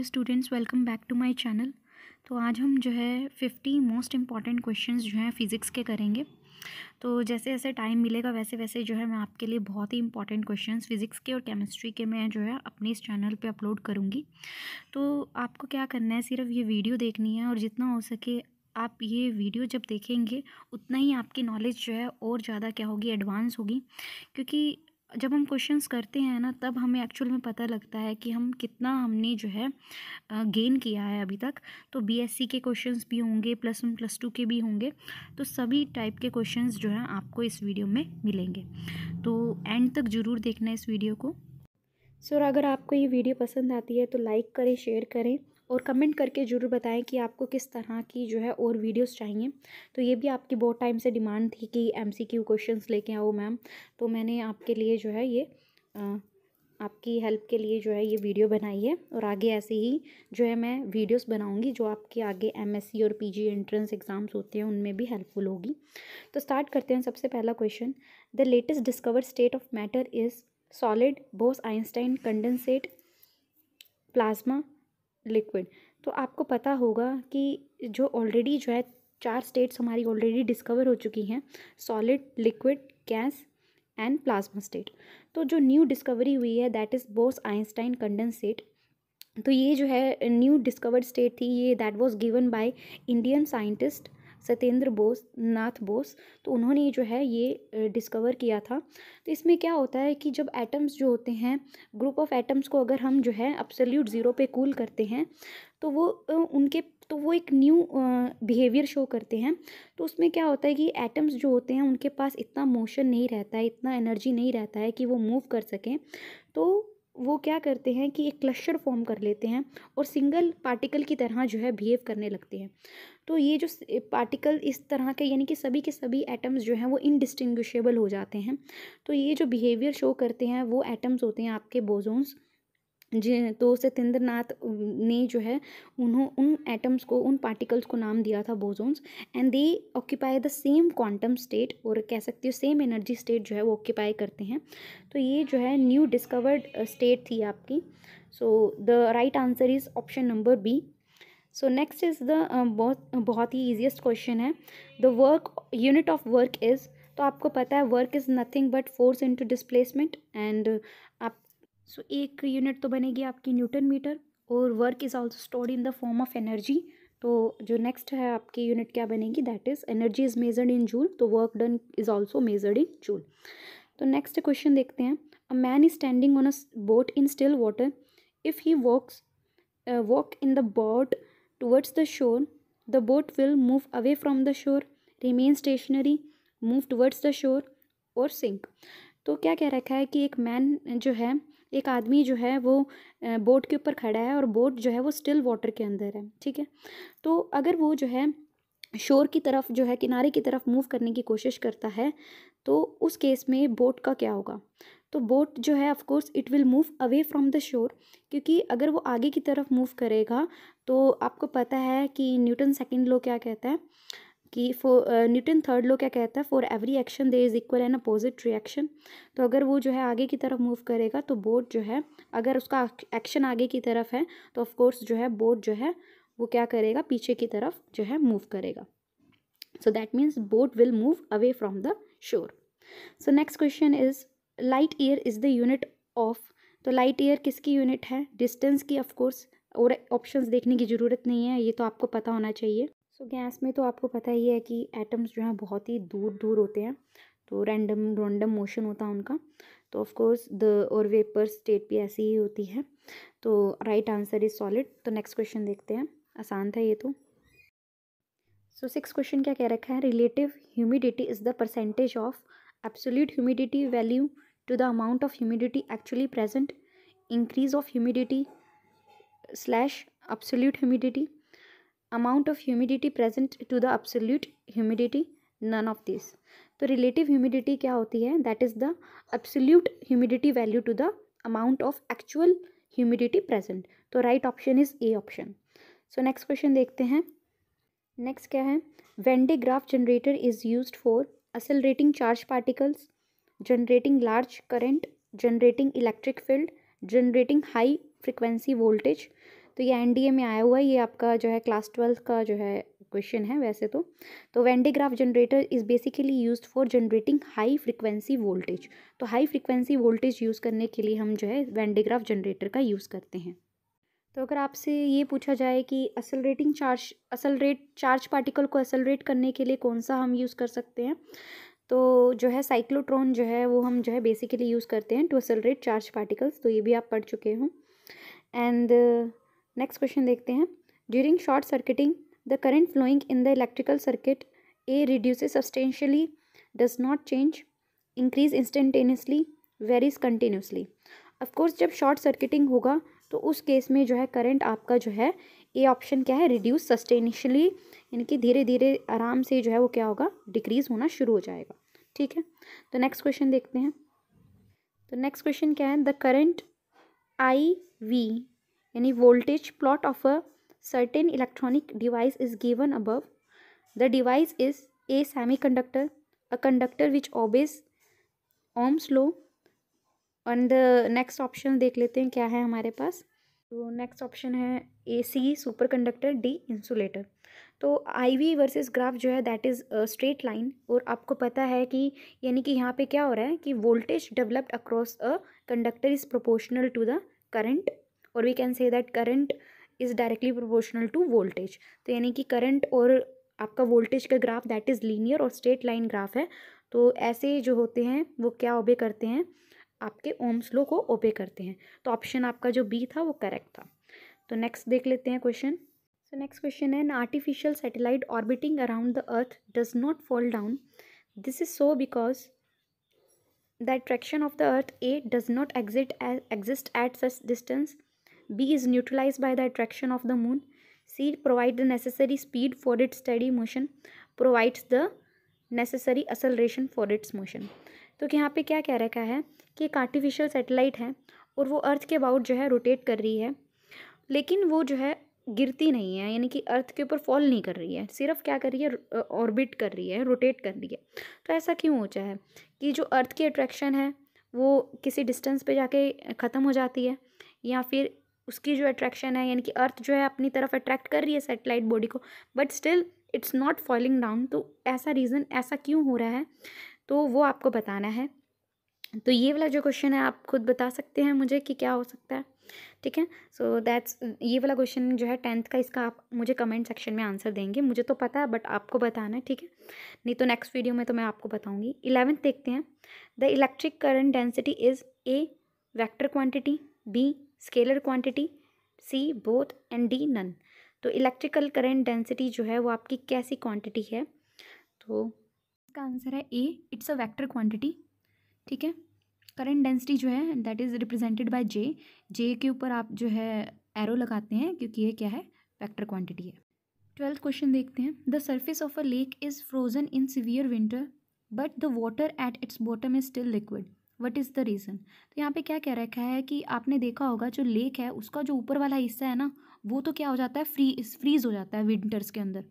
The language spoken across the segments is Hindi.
hello students welcome back to my channel तो आज हम जो है फिफ्टी मोस्ट इम्पॉर्टेंट क्वेश्चंस जो हैं फ़िज़िक्स के करेंगे तो जैसे जैसे टाइम मिलेगा वैसे वैसे जो है मैं आपके लिए बहुत ही इंपॉर्टेंट क्वेश्चंस फिज़िक्स के और केमिस्ट्री के मैं जो है अपने इस चैनल पे अपलोड करूँगी तो आपको क्या करना है सिर्फ ये वीडियो देखनी है और जितना हो सके आप ये वीडियो जब देखेंगे उतना ही आपकी नॉलेज जो है और ज़्यादा क्या होगी एडवांस होगी क्योंकि जब हम क्वेश्चंस करते हैं ना तब हमें एक्चुअल में पता लगता है कि हम कितना हमने जो है गेन किया है अभी तक तो बीएससी के क्वेश्चंस भी होंगे प्लस वन प्लस टू के भी होंगे तो सभी टाइप के क्वेश्चंस जो हैं आपको इस वीडियो में मिलेंगे तो एंड तक ज़रूर देखना इस वीडियो को सर अगर आपको ये वीडियो पसंद आती है तो लाइक करें शेयर करें और कमेंट करके ज़रूर बताएं कि आपको किस तरह की जो है और वीडियोस चाहिए तो ये भी आपकी बहुत टाइम से डिमांड थी कि एमसीक्यू क्वेश्चंस लेके आओ मैम तो मैंने आपके लिए जो है ये आपकी हेल्प के लिए जो है ये वीडियो बनाई है और आगे ऐसे ही जो है मैं वीडियोस बनाऊंगी जो आपके आगे एमएससी और पीजी एंट्रेंस एग्ज़ाम्स होते हैं उनमें भी हेल्पफुल होगी तो स्टार्ट करते हैं सबसे पहला question the latest discover state of matter is solid Bose Einstein condensate plasma liquid तो आपको पता होगा कि जो ऑलरेडी जो है चार स्टेट्स हमारी ऑलरेडी डिस्कवर हो चुकी हैं solid liquid gas and plasma state तो जो न्यू डिस्कवरी हुई है that is Bose Einstein condensate तो ये जो है न्यू डिस्कवर्ड स्टेट थी ये that was given by Indian scientist Satyendra Bose Nath Bose तो उन्होंने जो है ये डिस्कवर किया था तो इसमें क्या होता है कि जब एटम्स जो होते हैं ग्रुप ऑफ एटम्स को अगर हम जो है अपसल्यूट ज़ीरो पे कूल करते हैं तो वो उनके तो वो एक न्यू बिहेवियर शो करते हैं तो उसमें क्या होता है कि एटम्स जो होते हैं उनके पास इतना मोशन नहीं रहता है इतना एनर्जी नहीं रहता है कि वो मूव कर सकें तो वो क्या करते हैं कि एक क्लस्टर फॉर्म कर लेते हैं और सिंगल पार्टिकल की तरह जो है बिहेव करने लगते हैं तो ये जो पार्टिकल इस तरह के यानी कि सभी के सभी एटम्स जो हैं वो इनडिस्टिंग्विशेबल हो जाते हैं तो ये जो बिहेवियर शो करते हैं वो एटम्स होते हैं आपके बोजोन्स जी तो सत्येंद्रनाथ ने जो है उन्हों उन एटम्स को उन पार्टिकल्स को नाम दिया था bosons and they occupy the same quantum state और कह सकते हो सेम एनर्जी स्टेट जो है वो ऑक्यूपाई करते हैं तो ये जो है न्यू डिस्कवर्ड स्टेट थी आपकी so the right answer is option number B so next is the बहुत बहुत ही ईजिएस्ट क्वेश्चन है the work unit of work is तो आपको पता है work is nothing but force into displacement and आप सो so, एक यूनिट तो बनेगी आपकी न्यूटन मीटर और work is also stored in the form of energy तो जो नेक्स्ट है आपकी यूनिट क्या बनेगी that is energy is measured in joule तो work done is also measured in joule तो नेक्स्ट क्वेश्चन देखते हैं a man is standing on a boat in still water if he walks walk in the boat towards the shore the boat will move away from the shore remain stationary move towards the shore और सिंक तो क्या कह रखा है कि एक मैन जो है एक आदमी जो है वो बोट के ऊपर खड़ा है और बोट जो है वो स्टिल वाटर के अंदर है ठीक है तो अगर वो जो है शोर की तरफ जो है किनारे की तरफ मूव करने की कोशिश करता है तो उस केस में बोट का क्या होगा तो बोट जो है of course it will move away from the shore क्योंकि अगर वो आगे की तरफ मूव करेगा तो आपको पता है कि न्यूटन सेकंड लॉ क्या कहता है कि फॉर न्यूटन थर्ड लो क्या कहता है for every action there is equal and opposite reaction तो अगर वो जो है आगे की तरफ मूव करेगा तो बोट जो है अगर उसका एक्शन आगे की तरफ है तो ऑफकोर्स जो है बोट जो है वो क्या करेगा पीछे की तरफ जो है मूव करेगा so that means boat will move away from the shore so next question is light year is the unit of तो लाइट ईयर किसकी यूनिट है डिस्टेंस की ऑफकोर्स और ऑप्शंस देखने की ज़रूरत नहीं है ये तो आपको पता होना चाहिए सो गैस में तो आपको पता ही है कि एटम्स जो हैं बहुत ही दूर दूर होते हैं तो रैंडम रैंडम मोशन होता है उनका तो ऑफ कोर्स द और वेपर स्टेट भी ऐसी ही होती है तो राइट आंसर इज़ सॉलिड तो नेक्स्ट क्वेश्चन देखते हैं आसान था ये तो सो सिक्स क्वेश्चन क्या कह रखा है relative humidity is the percentage of absolute humidity value to the amount of humidity actually present increase of humidity slash absolute humidity amount of humidity present to the absolute humidity none of this तो रिलेटिव ह्यूमिडिटी क्या होती है that is the absolute humidity value to the amount of actual humidity present तो right option is A option so next question देखते हैं नेक्स्ट क्या है वेंडीग्राफ generator is use for accelerating charge particles generating large current generating electric field generating high frequency voltage तो ये एनडीए में आया हुआ है ये आपका जो है क्लास ट्वेल्थ का जो है क्वेश्चन है वैसे तो तो Van de Graaff generator is basically use for generating high frequency voltage तो हाई फ्रिक्वेंसी वोल्टेज यूज़ करने के लिए हम जो है वेंडीग्राफ जनरेटर का यूज़ करते हैं तो अगर आपसे ये पूछा जाए कि accelerating charge accelerate charge particle को असल रेट करने के लिए कौन सा हम यूज़ कर सकते हैं तो जो है साइक्लोट्रॉन जो है वो हम जो है बेसिकली यूज़ करते हैं टू असल रेट चार्ज पार्टिकल्स तो ये भी आप पढ़ चुके हों एंड नेक्स्ट क्वेश्चन देखते हैं during short circuiting the current flowing in the electrical circuit A reduce substantially does not change increase instantaneously varies continuously of course जब शॉर्ट सर्किटिंग होगा तो उस केस में जो है करंट आपका जो है ए ऑप्शन क्या है रिड्यूस सस्टेनिशली यानी कि धीरे धीरे आराम से जो है वो क्या होगा डिक्रीज होना शुरू हो जाएगा ठीक है तो नेक्स्ट क्वेश्चन देखते हैं तो नेक्स्ट क्वेश्चन क्या है द करंट आई वी यानी voltage plot of a electronic device is given above the device is A a conductor a conductor which obeys ohms law and the next option देख लेते हैं क्या है हमारे पास तो नेक्स्ट ऑप्शन है A C superconductor D insulator तो आई वी वर्सेज ग्राफ जो है दैट इज़ स्ट्रेट लाइन और आपको पता है कि यानी कि यहाँ पे क्या हो रहा है कि voltage developed across a conductor is proportional to the current और we can say that current is directly proportional to voltage तो यानी कि करंट और आपका वोल्टेज का ग्राफ दैट इज़ लीनियर और स्ट्रेट लाइन ग्राफ है तो ऐसे जो होते हैं वो क्या ओबे करते हैं आपके ओम स्लो को ओबे करते हैं तो ऑप्शन आपका जो बी था वो करेक्ट था तो नेक्स्ट देख लेते हैं क्वेश्चन सो नेक्स्ट क्वेश्चन है an artificial satellite orbiting around the earth does not fall down this is so because the attraction of the earth a does not exit exist at such distance b is neutralize by the attraction of the moon c provide the necessary speed for its steady motion provides the necessary acceleration for its motion तो कि यहाँ पे क्या कह रखा है कि एक आर्टिफिशियल सेटेलाइट है और वो अर्थ के अबाउट जो है रोटेट कर रही है लेकिन वो जो है गिरती नहीं है यानी कि अर्थ के ऊपर फॉल नहीं कर रही है सिर्फ क्या कर रही है ऑर्बिट कर रही है रोटेट कर रही है तो ऐसा क्यों होता है कि जो अर्थ की अट्रैक्शन है वो किसी डिस्टेंस पे जाके ख़त्म हो जाती है या फिर उसकी जो अट्रैक्शन है यानी कि अर्थ जो है अपनी तरफ अट्रैक्ट कर रही है सेटेलाइट बॉडी को but still it's not falling down तो ऐसा रीज़न ऐसा क्यों हो रहा है तो वो आपको बताना है तो ये वाला जो क्वेश्चन है आप खुद बता सकते हैं मुझे कि क्या हो सकता है ठीक है सो दैट्स ये वाला क्वेश्चन जो है टेंथ का इसका आप मुझे कमेंट सेक्शन में आंसर देंगे मुझे तो पता है बट आपको बताना है ठीक है नहीं तो नेक्स्ट वीडियो में तो मैं आपको बताऊंगी इलेवेंथ देखते हैं the electric current density is a vector quantity b scalar quantity c both and d none तो इलेक्ट्रिकल करंट डेंसिटी जो है वो आपकी कैसी क्वांटिटी है तो इसका आंसर है a it's a vector quantity ठीक है करंट डेंसिटी जो है that is represented by J J के ऊपर आप जो है एरो लगाते हैं क्योंकि ये क्या है वेक्टर क्वांटिटी है ट्वेल्थ क्वेश्चन देखते हैं the surface of a lake is frozen in severe winter but the water at its bottom is still liquid what is the reason तो यहाँ पे क्या कह रखा है कि आपने देखा होगा जो लेक है उसका जो ऊपर वाला हिस्सा है ना वो तो क्या हो जाता है फ्री फ्रीज हो जाता है विंटर्स के अंदर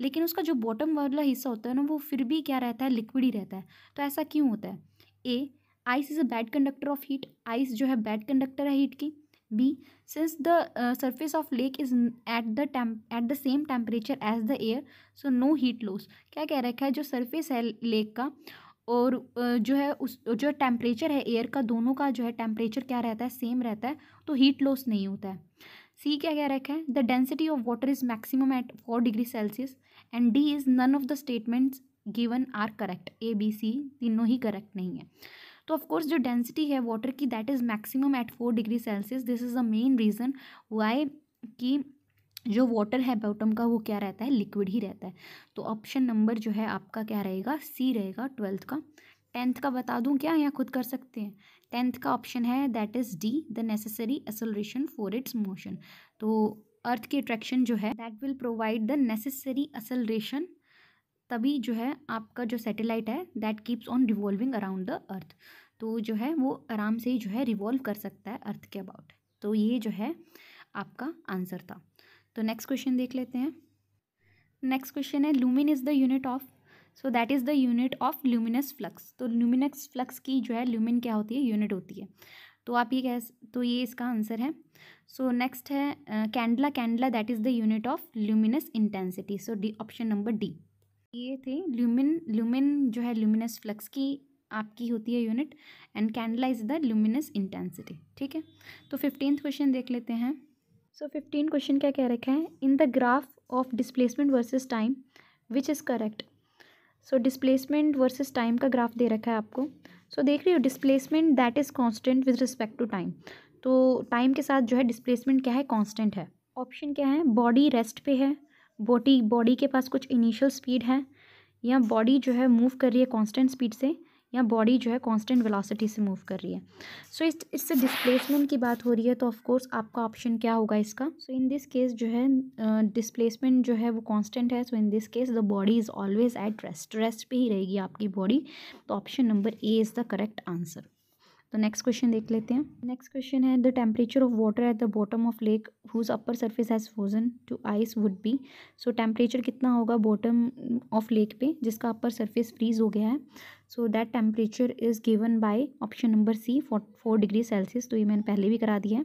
लेकिन उसका जो बॉटम वाला हिस्सा होता है ना वो फिर भी क्या रहता है लिक्विड ही रहता है तो ऐसा क्यों होता है a ice is a bad conductor of heat ice जो है बैड कंडक्टर है हीट की b since the surface of lake is at the at the same temperature as the air so no heat loss क्या कह रखा है जो सर्फेस है लेक का और जो है उस जो टेम्परेचर है एयर का दोनों का जो है टेम्परेचर क्या रहता है सेम रहता है तो हीट लॉस नहीं होता है सी क्या क्या रखा है the density of water is maximum at four degree Celsius and d is none of the statements given are correct a b c तीनों ही करेक्ट नहीं है तो ऑफकोर्स जो डेंसिटी है वाटर की that is maximum at four degree Celsius this is the main reason why कि जो वाटर है बॉटम का वो क्या रहता है लिक्विड ही रहता है तो ऑप्शन नंबर जो है आपका क्या रहेगा सी रहेगा ट्वेल्थ का टेंथ का बता दूं क्या या खुद कर सकते हैं टेंथ का ऑप्शन है that is d the necessary acceleration for its motion तो अर्थ की अट्रैक्शन जो है that will provide the necessary acceleration तभी जो है आपका जो सेटेलाइट है that keeps on revolving around the earth तो जो है वो आराम से ही जो है रिवॉल्व कर सकता है अर्थ के अबाउट तो ये जो है आपका आंसर था तो नेक्स्ट क्वेश्चन देख लेते हैं नेक्स्ट क्वेश्चन है lumen is the unit of so that is the unit of luminous flux तो ल्यूमिनस फ्लक्स की जो है ल्यूमिन क्या होती है यूनिट होती है तो आप ये कह तो ये इसका आंसर है सो so, नेक्स्ट है candela candela that is the unit of luminous intensity so d option number d ये थे ल्यूमिन ल्यूमिन जो है ल्यूमिनस फ्लक्स की आपकी होती है unit and candela is the luminous intensity ठीक है तो फिफ्टींथ क्वेश्चन देख लेते हैं सो फिफ्टीन क्वेश्चन क्या कह रखा है in the graph of displacement versus time which is correct so displacement versus time का ग्राफ दे रखा है आपको सो so, देख रही हो displacement that is constant with respect to time तो टाइम के साथ जो है डिस्प्लेसमेंट क्या है कॉन्स्टेंट है ऑप्शन क्या है बॉडी रेस्ट पे है बॉडी बॉडी के पास कुछ इनिशियल स्पीड है या बॉडी जो है मूव कर रही है कॉन्स्टेंट स्पीड से या बॉडी जो है कांस्टेंट वेलोसिटी से मूव कर रही है सो so, इस इससे डिस्प्लेसमेंट की बात हो रही है तो ऑफ कोर्स आपका ऑप्शन क्या होगा इसका सो इन दिस केस जो है डिस्प्लेसमेंट uh, जो है वो कांस्टेंट है so in this case the body is always at rest rest पे ही रहेगी आपकी बॉडी तो option number a is the correct answer तो नेक्स्ट क्वेश्चन देख लेते हैं नेक्स्ट क्वेश्चन है the temperature of water at the bottom of lake whose upper surface has frozen to ice would be so temperature कितना होगा बॉटम ऑफ लेक पे जिसका अपर सर्फेस फ्रीज हो गया है so that temperature is given by option number c four degree Celsius तो ये मैंने पहले भी करा दिया है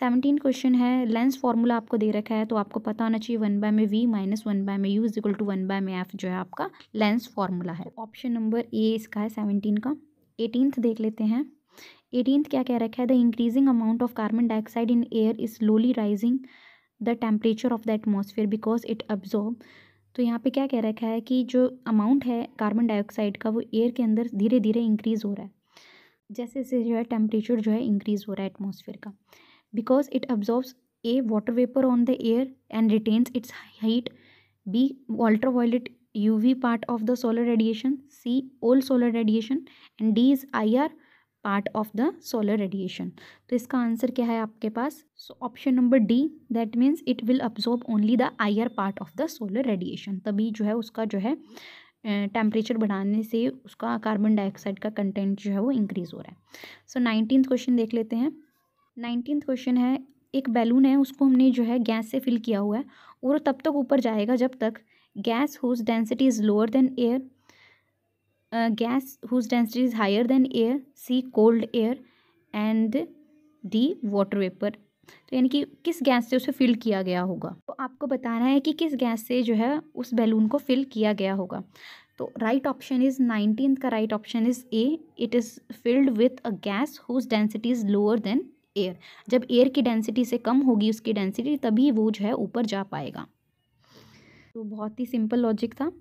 सेवनटीन क्वेश्चन है लेंस फार्मूला आपको दे रखा है तो आपको पता होना चाहिए वन बाय में वी माइनस वन बाय में u is equal to one by में एफ जो है आपका लेंस फार्मूला है ऑप्शन नंबर ए इसका है सेवनटीन का एटीनथ देख लेते हैं एटीनथ क्या कह रखा है the increasing amount of carbon dioxide in air is slowly rising the temperature of the atmosphere because it absorb तो यहाँ पे क्या कह रखा है कि जो अमाउंट है कार्बन डाइऑक्साइड का वो एयर के अंदर धीरे धीरे इंक्रीज़ हो रहा है जैसे जैसे जो है टेम्परेचर जो है इंक्रीज़ हो रहा है एटमोसफेयर का because it absorbs a water vapour on the air and retains its height b ultraviolet U V part of the solar radiation c old solar radiation and d is I R part of the solar radiation तो इसका आंसर क्या है आपके पास so option number d that means it will absorb only the IR part of the solar radiation तभी जो है उसका जो है टेम्परेचर बढ़ाने से उसका कार्बन डाइऑक्साइड का कंटेंट जो है वो इंक्रीज़ हो रहा है सो नाइनटीन क्वेश्चन देख लेते हैं नाइनटीन क्वेश्चन है एक बैलून है उसको हमने जो है गैस से फिल किया हुआ है और तब तक ऊपर जाएगा जब तक gas whose density is lower than air gas whose density is higher than air c cold air and d water vapour तो यानी कि किस गैस से उसे फिल किया गया होगा तो आपको बताना है कि किस गैस से जो है उस बैलून को फिल किया गया होगा तो राइट ऑप्शन इज़ नाइनटीन का right option is a it is filled with a gas whose density is lower than air जब एयर की डेंसिटी से कम होगी उसकी डेंसिटी तभी वो जो है ऊपर जा पाएगा तो बहुत ही सिंपल लॉजिक था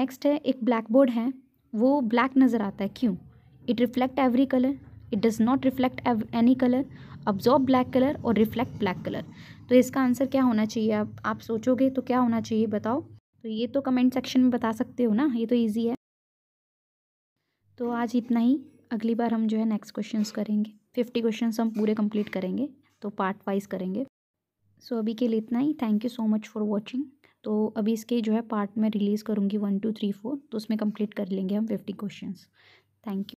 नेक्स्ट है एक ब्लैक बोर्ड है वो ब्लैक नज़र आता है क्यों it reflect every colour it does not reflect any colour absorb black colour और रिफ्लेक्ट ब्लैक कलर तो इसका आंसर क्या होना चाहिए आप आप सोचोगे तो क्या होना चाहिए बताओ तो ये तो कमेंट सेक्शन में बता सकते हो ना ये तो ईजी है तो आज इतना ही अगली बार हम जो है नेक्स्ट क्वेश्चंस करेंगे फिफ्टी क्वेश्चंस हम पूरे कंप्लीट करेंगे तो पार्ट वाइज करेंगे सो so, अभी के लिए इतना ही thank you so much for watching तो अभी इसके जो है पार्ट में रिलीज़ करूँगी वन टू थ्री फोर तो उसमें कंप्लीट कर लेंगे हम फिफ्टी क्वेश्चन थैंक यू